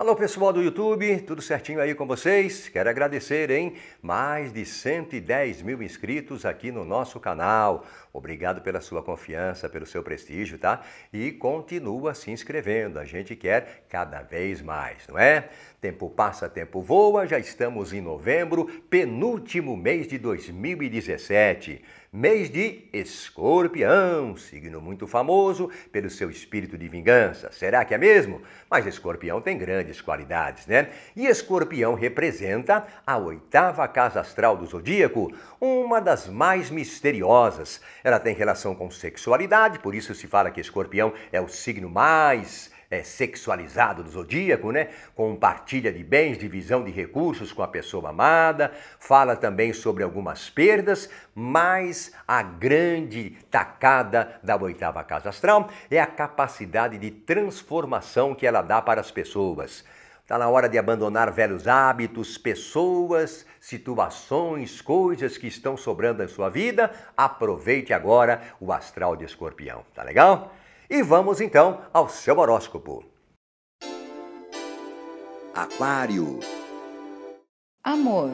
Alô pessoal do YouTube, tudo certinho aí com vocês? Quero agradecer, hein? Mais de 110 mil inscritos aqui no nosso canal. Obrigado pela sua confiança, pelo seu prestígio, tá? E continua se inscrevendo, a gente quer cada vez mais, não é? Tempo passa, tempo voa, já estamos em novembro, penúltimo mês de 2017. Mês de escorpião, signo muito famoso pelo seu espírito de vingança. Será que é mesmo? Mas escorpião tem grande grandes qualidades, né? E Escorpião representa a oitava casa astral do zodíaco, uma das mais misteriosas. Ela tem relação com sexualidade, por isso se fala que Escorpião é o signo mais é, sexualizado do zodíaco, né? Compartilha de bens, divisão de recursos com a pessoa amada, fala também sobre algumas perdas, mas a grande tacada da oitava casa astral é a capacidade de transformação que ela dá para as pessoas. Está na hora de abandonar velhos hábitos, pessoas, situações, coisas que estão sobrando em sua vida. Aproveite agora o astral de escorpião, tá legal? E vamos então ao seu horóscopo. Aquário. Amor.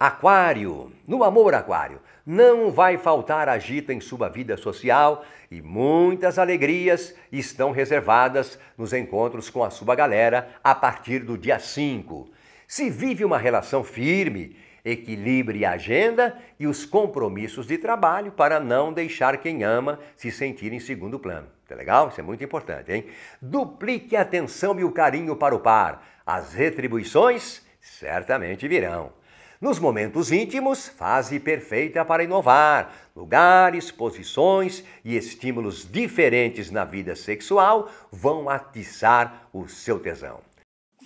Aquário, no amor aquário, não vai faltar agita em sua vida social e muitas alegrias estão reservadas nos encontros com a sua galera a partir do dia 5. Se vive uma relação firme, Equilibre a agenda e os compromissos de trabalho para não deixar quem ama se sentir em segundo plano. Tá legal? Isso é muito importante, hein? Duplique a atenção e o carinho para o par. As retribuições certamente virão. Nos momentos íntimos, fase perfeita para inovar. Lugares, posições e estímulos diferentes na vida sexual vão atiçar o seu tesão.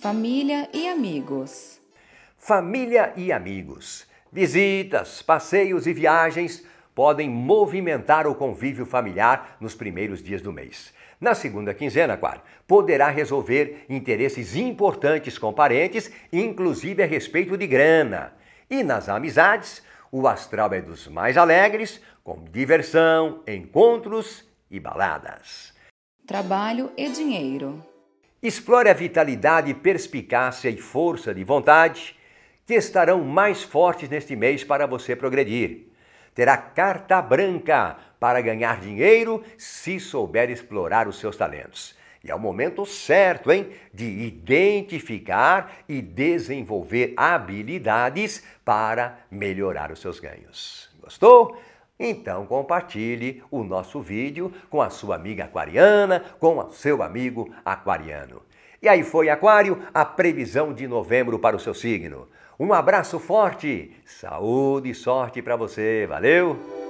Família e amigos. Família e amigos. Visitas, passeios e viagens podem movimentar o convívio familiar nos primeiros dias do mês. Na segunda quinzena, claro, poderá resolver interesses importantes com parentes, inclusive a respeito de grana. E nas amizades, o astral é dos mais alegres, com diversão, encontros e baladas. Trabalho e dinheiro. Explore a vitalidade, perspicácia e força de vontade que estarão mais fortes neste mês para você progredir. Terá carta branca para ganhar dinheiro se souber explorar os seus talentos. E é o momento certo, hein, de identificar e desenvolver habilidades para melhorar os seus ganhos. Gostou? Então compartilhe o nosso vídeo com a sua amiga aquariana, com o seu amigo aquariano. E aí foi, Aquário, a previsão de novembro para o seu signo. Um abraço forte, saúde e sorte para você, valeu!